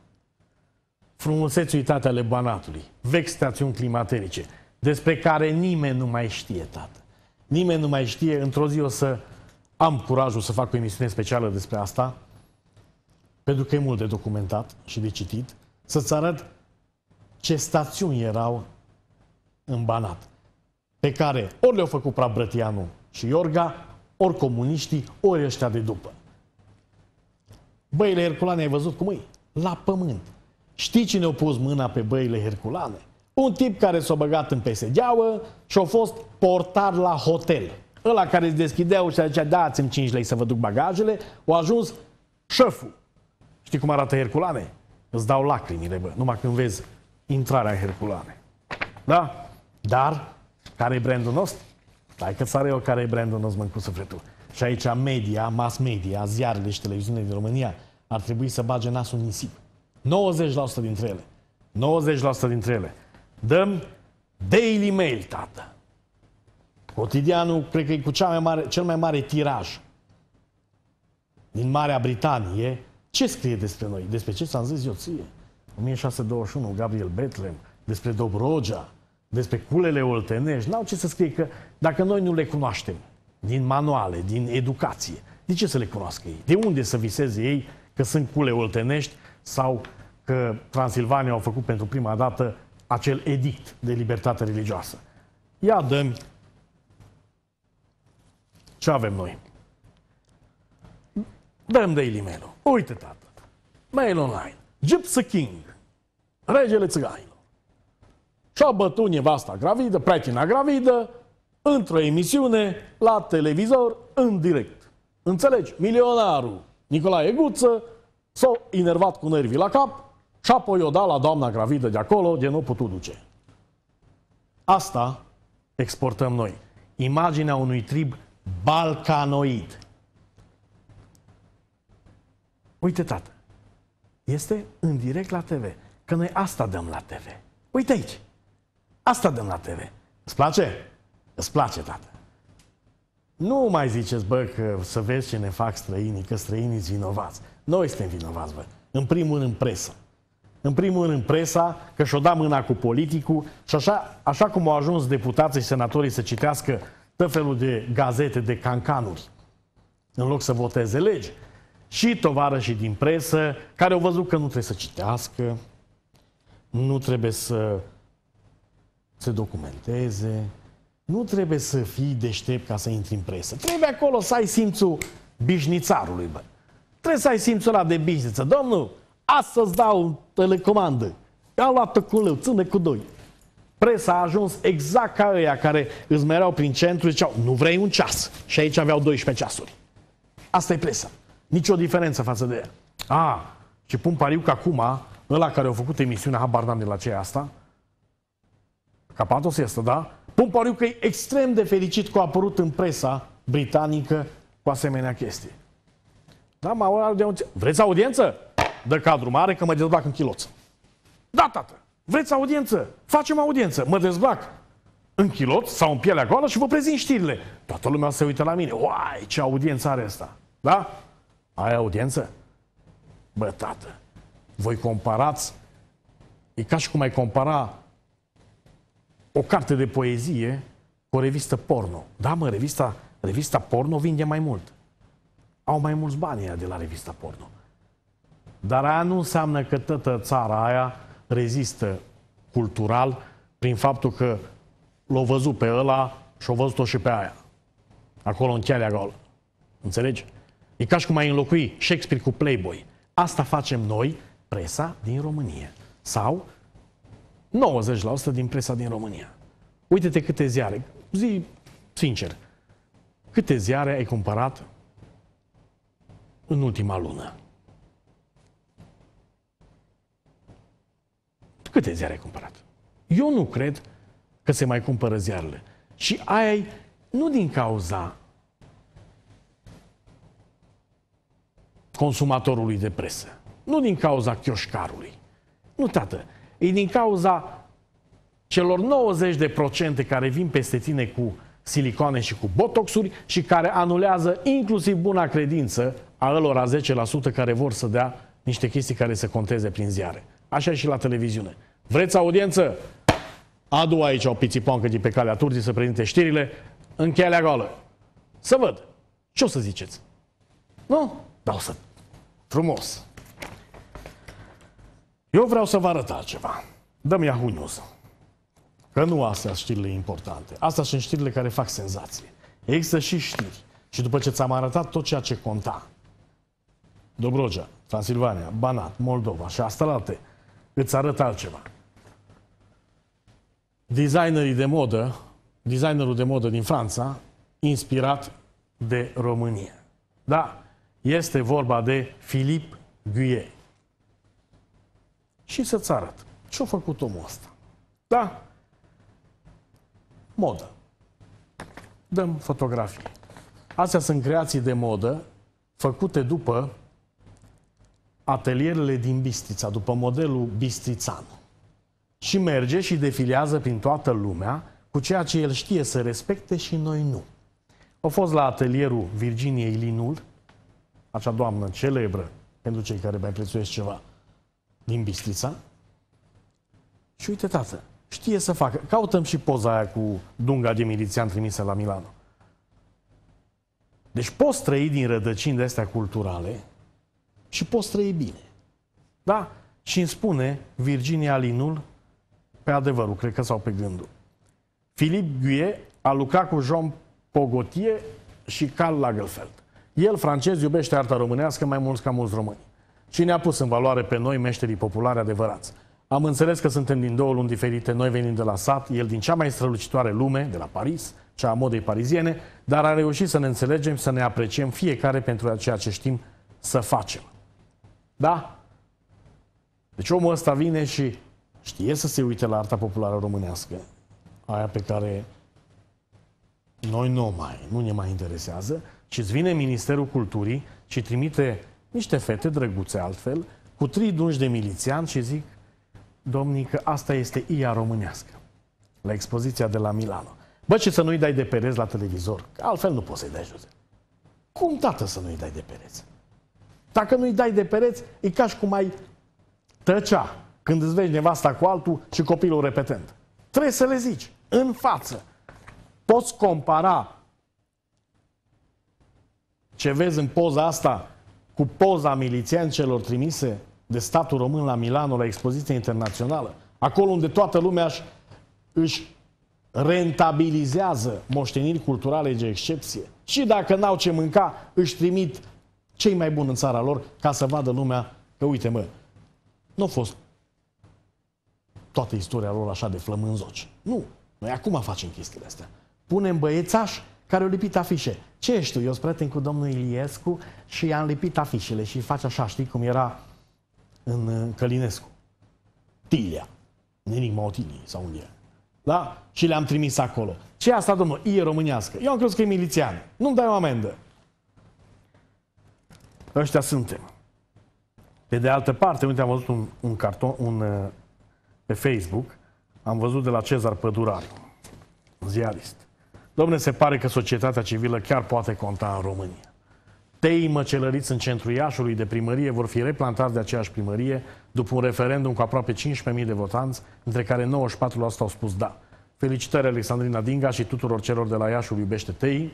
Frumusețuitatea ale Banatului. Vechi stațiuni climaterice. Despre care nimeni nu mai știe, tată. Nimeni nu mai știe. Într-o zi o să am curajul să fac o emisiune specială despre asta. Pentru că e mult de documentat și de citit. Să-ți arăt ce stațiuni erau în Banat, pe care ori le-au făcut Brătianu și Iorga, ori comuniștii, ori ăștia de după. Băile Herculane ai văzut cum e? La pământ. Știi cine a pus mâna pe băile Herculane? Un tip care s-a băgat în pesedeauă și a fost portar la hotel. Ăla care îți ușa și zicea, dați-mi 5 lei să vă duc bagajele, a ajuns șeful. Știi cum arată Herculane? Îți dau lacrimile, bă, numai când vezi intrarea Herculane. Da? Dar, care e brandul nostru? Hai că sare eu care e brandul nostru, mă, cu sufletul. Și aici media, mass media, ziarele și televiziunile din România ar trebui să bage nasul în nisip. 90% dintre ele. 90% dintre ele. Dăm Daily Mail, tată. Cotidianul, cred că e cu cea mai mare, cel mai mare tiraj din Marea Britanie. Ce scrie despre noi? Despre ce s am zis eu ție? 1621, Gabriel Bethlehem, despre Dobrogea, despre culele oltenești, n-au ce să scrie că dacă noi nu le cunoaștem din manuale, din educație, de ce să le cunoască ei? De unde să viseze ei că sunt cule oltenești sau că Transilvania au făcut pentru prima dată acel edict de libertate religioasă? Ia dăm ce avem noi. Dăm de Mail-ul. Uite, tată. Mail online. Gypsy King. Regele țigailor. Și-a bătut nevasta gravidă, pretina gravidă, într-o emisiune, la televizor, în direct. Înțelegi? Milionarul Nicolae Guță s-a inervat cu nervii la cap și apoi o da la doamna gravidă de acolo, de nu putut duce. Asta exportăm noi. Imaginea unui trib balcanoid. Uite, tată, este în direct la TV. Că noi asta dăm la TV. Uite aici. Asta dăm la TV. Îți place? Îți place, tată. Nu mai ziceți, bă, că să vezi ce ne fac străinii, că străinii sunt vinovați. Noi suntem vinovați, bă. În primul rând, în presă. În primul rând, în presa, că și-o da mâna cu politicul și așa, așa cum au ajuns deputații și senatorii să citească tot felul de gazete, de cancanuri, în loc să voteze legi. Și tovarășii din presă, care au văzut că nu trebuie să citească, nu trebuie să se documenteze. Nu trebuie să fii deștept ca să intri în presă. Trebuie acolo să ai simțul bișnițarului, bă. Trebuie să ai simțul ăla de bișniță. Domnul, astăzi dau telecomandă. Am luat-o cu leu, ține cu doi. Presa a ajuns exact ca ăia care îți mereau prin centru, și ziceau, nu vrei un ceas. Și aici aveau 12 ceasuri. Asta e presa. Nici o diferență față de ea. A, și pun pariu că acum, ăla care a făcut emisiunea, habar n-am de la ce asta, Capatos este, da? Pun pariu că e extrem de fericit că a apărut în presa britanică cu asemenea chestii. Da, mă, audiență. Vreți audiență? Dă cadru mare că mă dezbrac în chiloț. Da, tată. Vreți audiență? Facem audiență. Mă dezbrac în chiloț sau în pielea goală și vă prezint știrile. Toată lumea se uită la mine. Uai, ce audiență are asta. Da? Ai audiență? Bă, tată, voi comparați, e ca și cum ai compara o carte de poezie cu o revistă porno. Da, mă, revista, revista porno vinde mai mult. Au mai mulți bani de la revista porno. Dar aia nu înseamnă că toată țara aia rezistă cultural prin faptul că l-au văzut pe ăla și au văzut-o și pe aia. Acolo în chealea gol. Înțelegi? E ca și cum ai înlocui Shakespeare cu Playboy. Asta facem noi, presa din România. Sau 90% din presa din România. Uite-te câte ziare, zi sincer, câte ziare ai cumpărat în ultima lună? Câte ziare ai cumpărat? Eu nu cred că se mai cumpără ziarele. Și aia nu din cauza consumatorului de presă, nu din cauza chioșcarului. Nu, tată, e din cauza celor 90% care vin peste tine cu silicoane și cu botoxuri și care anulează inclusiv buna credință a lor a 10% care vor să dea niște chestii care să conteze prin ziare. Așa și la televiziune. Vreți audiență? Adu aici o pițipoancă din pe calea turzii să prezinte știrile în cheia goală. Să văd. Ce o să ziceți? Nu? Da, să... Frumos. Eu vreau să vă arăt altceva. Dăm Yahoo News. Că nu astea sunt știrile importante. Astea sunt știrile care fac senzație. Există și știri. Și după ce ți-am arătat tot ceea ce conta, Dobrogea, Transilvania, Banat, Moldova și asta alte, îți arăt altceva. Designerii de modă, designerul de modă din Franța, inspirat de România. Da, este vorba de Philippe Guillet și să-ți arăt. Ce-a făcut omul ăsta? Da? Modă. Dăm fotografii. Astea sunt creații de modă făcute după atelierele din Bistrița, după modelul bistrițan. Și merge și defilează prin toată lumea cu ceea ce el știe să respecte și noi nu. Au fost la atelierul Virginiei Linul, acea doamnă celebră, pentru cei care mai prețuiesc ceva, din Bistrița și uite, tată, știe să facă. Cautăm și poza aia cu dunga de milițian trimisă la Milano. Deci poți trăi din rădăcini de astea culturale și poți trăi bine. Da? Și îmi spune Virginia Linul pe adevărul, cred că sau pe gândul. Filip Guie a lucrat cu Jean Pogotie și Karl Lagerfeld. El, francez, iubește arta românească mai mult ca mulți români și ne-a pus în valoare pe noi, meșterii populari adevărați. Am înțeles că suntem din două luni diferite, noi venim de la sat, el din cea mai strălucitoare lume, de la Paris, cea a modei pariziene, dar a reușit să ne înțelegem, să ne apreciem fiecare pentru ceea ce știm să facem. Da? Deci omul ăsta vine și știe să se uite la arta populară românească, aia pe care noi nu mai, nu ne mai interesează, și îți vine Ministerul Culturii și trimite niște fete drăguțe altfel, cu trei dungi de milițian și zic, domnică, asta este IA românească, la expoziția de la Milano. Bă, ce să nu-i dai de pereți la televizor, că altfel nu poți să-i dai jos. Cum, tată, să nu-i dai de pereți? Dacă nu-i dai de pereți, e ca și cum ai tăcea când îți vezi nevasta cu altul și copilul repetent. Trebuie să le zici, în față. Poți compara ce vezi în poza asta cu poza milițiancelor trimise de statul român la Milano, la expoziție internațională, acolo unde toată lumea își rentabilizează moșteniri culturale de excepție. Și dacă n-au ce mânca, își trimit cei mai buni în țara lor ca să vadă lumea că, uite mă, nu a fost toată istoria lor așa de flămânzoci. Nu. Noi acum facem chestiile astea. Punem băiețași care au lipit afișe. Ce ești tu? Eu sunt prieten cu domnul Iliescu și i-am lipit afișele și face așa, știi cum era în Călinescu. Tilia. Nenigma Otilii sau unde e. Da? Și le-am trimis acolo. Ce asta, domnul? E românească. Eu am crezut că e milițian. Nu-mi dai o amendă. Ăștia suntem. Pe de altă parte, uite, am văzut un, un carton un, uh, pe Facebook, am văzut de la Cezar Pădurari, ziarist. Domne, se pare că societatea civilă chiar poate conta în România. Tei măcelăriți în centrul Iașului de primărie vor fi replantați de aceeași primărie după un referendum cu aproape 15.000 de votanți, dintre care 94% au spus da. Felicitări Alexandrina Dinga și tuturor celor de la Iașul Iubește Tei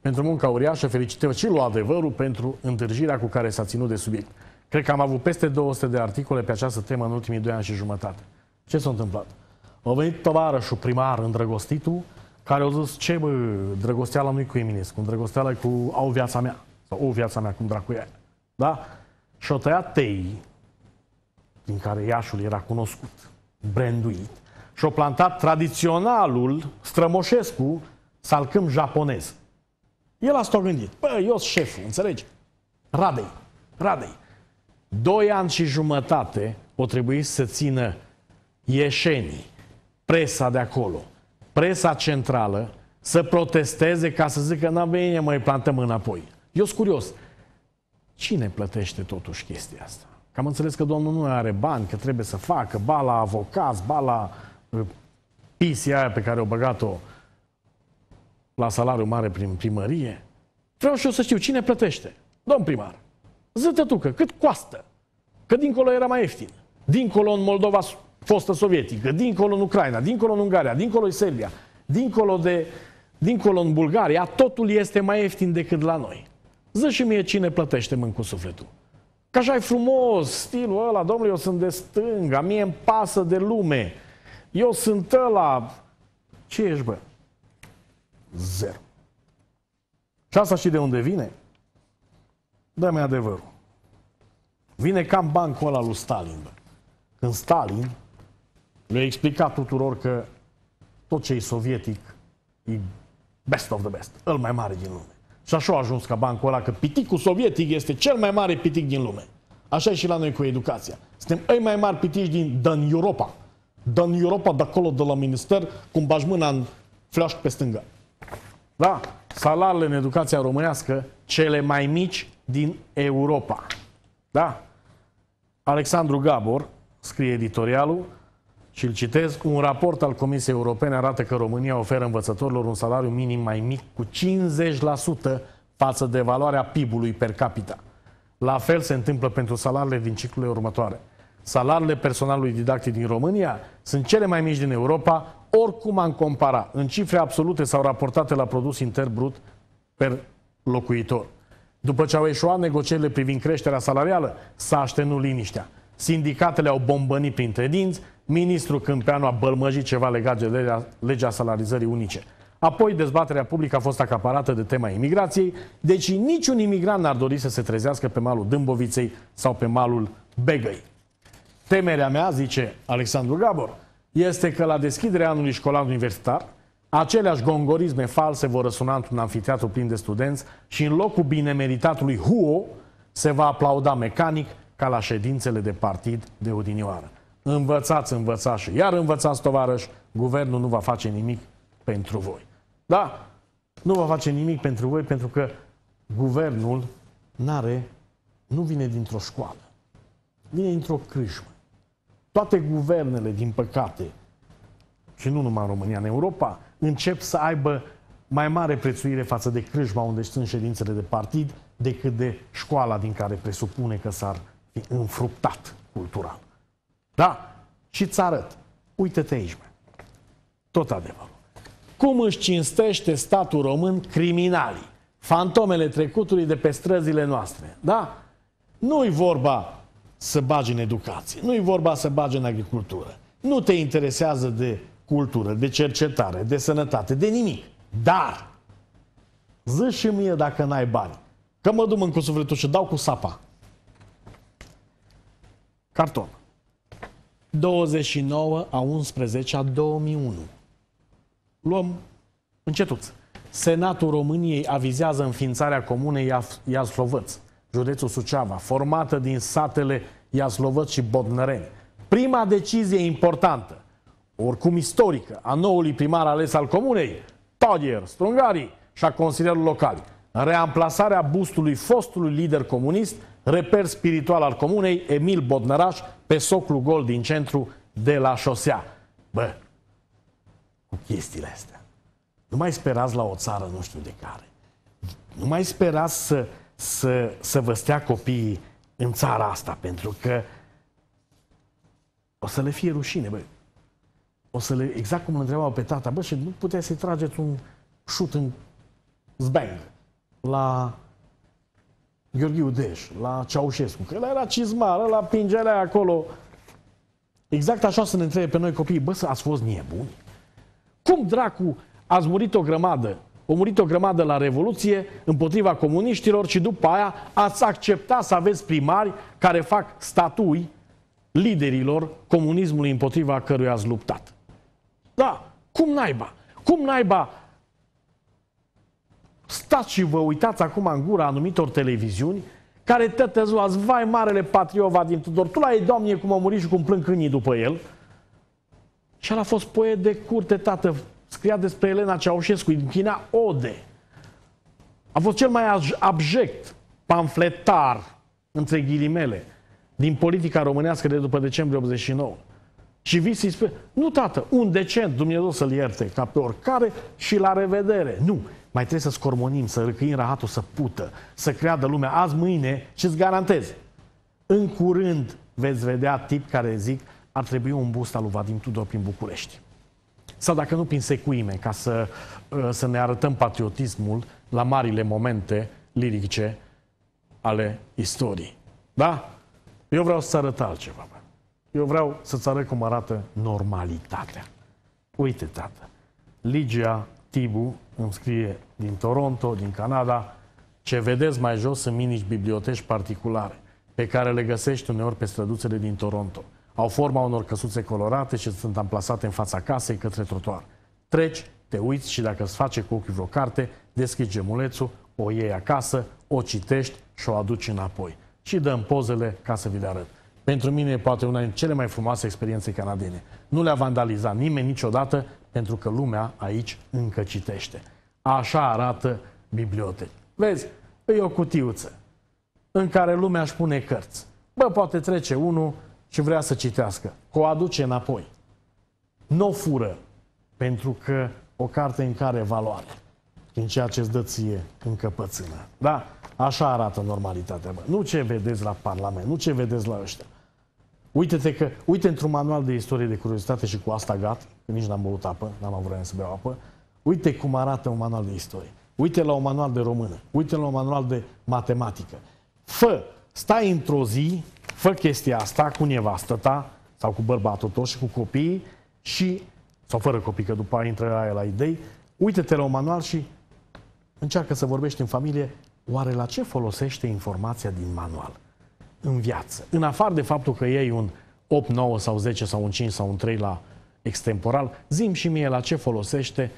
pentru munca uriașă, felicitări și lui Adevărul pentru întârjirea cu care s-a ținut de subiect. Cred că am avut peste 200 de articole pe această temă în ultimii 2 ani și jumătate. Ce s-a întâmplat? A venit tovarășul primar îndrăgostitul, care au zis, ce bă, drăgosteala nu-i cu Eminescu, drăgosteala e cu Au viața mea, sau O viața mea, cum dracu e. Da? și o tăiat tei, din care Iașul era cunoscut, branduit, și o plantat tradiționalul strămoșescu salcâm japonez. El a stă gândit, bă, eu sunt șeful, înțelegi? Radei, Radei. Doi ani și jumătate o trebuie să țină ieșenii, presa de acolo, presa centrală să protesteze ca să zică n a bine, mai plantăm înapoi. Eu sunt curios. Cine plătește totuși chestia asta? Că am înțeles că domnul nu are bani, că trebuie să facă, ba la avocați, ba la uh, aia pe care o băgat-o la salariu mare prin primărie. Vreau și eu să știu cine plătește. Domn primar, zătă tu că cât coastă? Că dincolo era mai ieftin. Dincolo în Moldova fostă sovietică, dincolo în Ucraina, dincolo în Ungaria, dincolo în Serbia, dincolo, de, dincolo în Bulgaria, totul este mai ieftin decât la noi. Ză și mie cine plătește mân cu sufletul. Că așa e frumos stilul ăla, domnule, eu sunt de stânga, mie îmi pasă de lume, eu sunt ăla. Ce ești, bă? Zero. Și asta și de unde vine? Dă-mi adevărul. Vine cam bancul ăla lui Stalin, bă. Când Stalin le-a explicat tuturor că tot ce e sovietic e best of the best, îl mai mare din lume. Și așa a ajuns ca bancul ăla, că piticul sovietic este cel mai mare pitic din lume. Așa e și la noi cu educația. Suntem ei mai mari pitici din, din Europa. Din Europa, de acolo, de la minister, cum bași mâna în flash pe stânga. Da, salariile în educația românească, cele mai mici din Europa. Da? Alexandru Gabor, scrie editorialul, și îl citesc, un raport al Comisiei Europene arată că România oferă învățătorilor un salariu minim mai mic cu 50% față de valoarea PIB-ului per capita. La fel se întâmplă pentru salariile din ciclurile următoare. Salariile personalului didactic din România sunt cele mai mici din Europa, oricum am compara, în cifre absolute sau raportate la produs interbrut per locuitor. După ce au eșuat negocierile privind creșterea salarială, s-a aștenut liniștea. Sindicatele au bombănit printre dinți, Ministrul Câmpeanu a bălmăjit ceva legat de legea, legea salarizării unice. Apoi, dezbaterea publică a fost acaparată de tema imigrației, deci niciun imigrant n-ar dori să se trezească pe malul Dâmboviței sau pe malul Begăi. Temerea mea, zice Alexandru Gabor, este că la deschiderea anului școlar universitar, aceleași gongorisme false vor răsuna într-un anfiteatru plin de studenți și în locul binemeritatului HUO se va aplauda mecanic ca la ședințele de partid de odinioară. Învățați, învățați și iar învățați, tovarăși, guvernul nu va face nimic pentru voi. Da? Nu va face nimic pentru voi pentru că guvernul are nu vine dintr-o școală, vine dintr-o crâșmă. Toate guvernele, din păcate, și nu numai în România, în Europa, încep să aibă mai mare prețuire față de crâșma unde sunt ședințele de partid decât de școala din care presupune că s-ar fi înfructat cultural. Da? Și ți arăt. Uită-te aici, mă. Tot adevărul. Cum își cinstește statul român criminalii, fantomele trecutului de pe străzile noastre, da? Nu-i vorba să bagi în educație, nu-i vorba să bagi în agricultură. Nu te interesează de cultură, de cercetare, de sănătate, de nimic. Dar, zi și mie dacă n-ai bani, că mă duc în cu sufletul și dau cu sapa. Carton. 29 a 11 a 2001. Luăm încetuț. Senatul României avizează înființarea comunei Iaslovăț, județul Suceava, formată din satele Iaslovăț și Bodnăreni. Prima decizie importantă, oricum istorică, a noului primar ales al comunei, Todier strungari și a consilierului local. Reamplasarea bustului fostului lider comunist – reper spiritual al comunei, Emil Bodnăraș, pe soclu gol din centru de la șosea. Bă, cu chestiile astea. Nu mai sperați la o țară nu știu de care. Nu mai sperați să, să, să vă stea copiii în țara asta, pentru că o să le fie rușine, bă. O să le, exact cum îl întrebau pe tata, bă, și nu puteți să-i trageți un șut în zbeng la Gheorghe Udeș, la Ceaușescu, că era cizmar, la pingele acolo. Exact așa să ne întrebe pe noi copiii, bă, să ați fost nebuni? Cum dracu ați murit o grămadă? O murit o grămadă la Revoluție împotriva comuniștilor și după aia ați accepta să aveți primari care fac statui liderilor comunismului împotriva căruia ați luptat. Da, cum naiba? Cum naiba stați și vă uitați acum în gura anumitor televiziuni care tătăzuați, vai, marele patriova din Tudor, tu la ei, doamne, cum a murit și cum plâng câinii după el. Și el a fost poet de curte, tată, scria despre Elena Ceaușescu, din China, Ode. A fost cel mai abject pamfletar, între ghilimele, din politica românească de după decembrie 89. Și vii să spui, nu tată, un decent, Dumnezeu să-l ierte ca pe oricare și la revedere. Nu, mai trebuie să scormonim, să răcâim rahatul, să pută, să creadă lumea azi, mâine ce îți garantez. În curând veți vedea tip care zic ar trebui un bust al lui Vadim Tudor prin București. Sau dacă nu prin secuime, ca să, uh, să ne arătăm patriotismul la marile momente lirice ale istoriei. Da? Eu vreau să arăt altceva. Eu vreau să-ți arăt cum arată normalitatea. Uite, tată, Ligia Tibu îmi scrie din Toronto, din Canada, ce vedeți mai jos sunt minici biblioteci particulare, pe care le găsești uneori pe străduțele din Toronto. Au forma unor căsuțe colorate și sunt amplasate în fața casei către trotuar. Treci, te uiți și dacă îți face cu ochii vreo carte, deschizi gemulețul, o iei acasă, o citești și o aduci înapoi. Și dăm pozele ca să vi le arăt. Pentru mine e poate una din cele mai frumoase experiențe canadene. Nu le-a vandalizat nimeni niciodată pentru că lumea aici încă citește. Așa arată biblioteca. Vezi, e o cutiuță în care lumea își pune cărți. Bă, poate trece unul și vrea să citească. Că o aduce înapoi. Nu o fură, pentru că o carte în care valoare. Din ceea ce îți dă ție încăpățână. Da? Așa arată normalitatea, bă. Nu ce vedeți la Parlament, nu ce vedeți la ăștia. Uite-te că, uite într-un manual de istorie de curiozitate și cu asta gat, că nici n-am băut apă, n-am avut vreme să beau apă, uite cum arată un manual de istorie. Uite la un manual de română, uite la un manual de matematică. Fă, stai într-o zi, fă chestia asta cu nevastă ta sau cu bărbatul tău și cu copiii și, sau fără copii, că după aia intră aia la idei, uite-te la un manual și încearcă să vorbești în familie oare la ce folosește informația din manual? în viață. În afară de faptul că iei un 8, 9 sau 10 sau un 5 sau un 3 la extemporal, zim și mie la ce folosește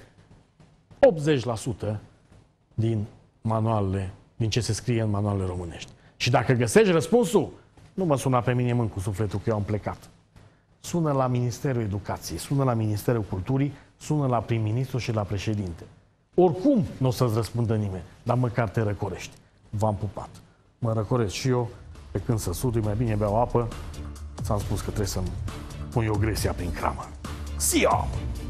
80% din manualele, din ce se scrie în manualele românești. Și dacă găsești răspunsul, nu mă suna pe mine mân cu sufletul că eu am plecat. Sună la Ministerul Educației, sună la Ministerul Culturii, sună la prim-ministru și la președinte. Oricum nu o să-ți răspundă nimeni, dar măcar te răcorești. V-am pupat. Mă răcoresc și eu pe când să sudui, mai bine beau apă, s am spus că trebuie să-mi pun eu gresia prin cramă. See you!